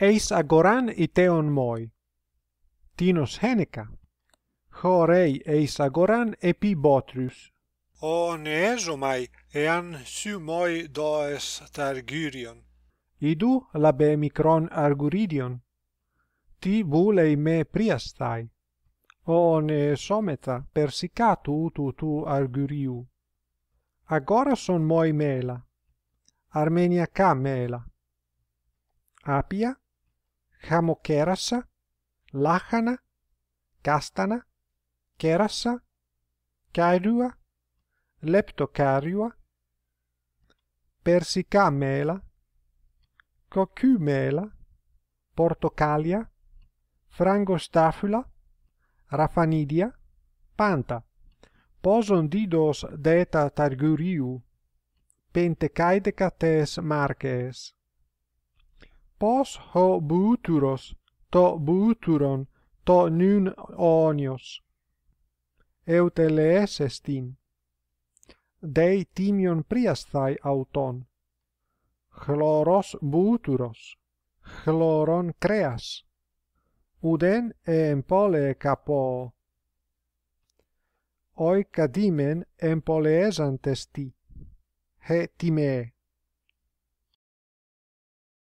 eis agoran iteon moi. Tinos Heneca. Ho rei eis agoran epi Botrius. O ne mai, ean su moi does targurion. Idu labe micron arguridion. Ti vulei me priastai. O ne someta persicatu utu tu arguriu. Agora son moi mela. Armenia ca mela. Apia χαμο κέρασα λάχανα κάστανα κέρασα καιρούα Persica Mela, περσικά μέλα κοκκύ μέλα πορτοκάλια φράγκο στάφυλα ραφανίδια πάντα ποζον δίδος δέτα ταργουρίου πέντε καίδεκα τες μάρκες pos ho buturos to buturon to nun onios eutelees estin dei timion priasthai auton chloros buturos chloron creas uden em pole capo oi cadimen em poleesantesti he time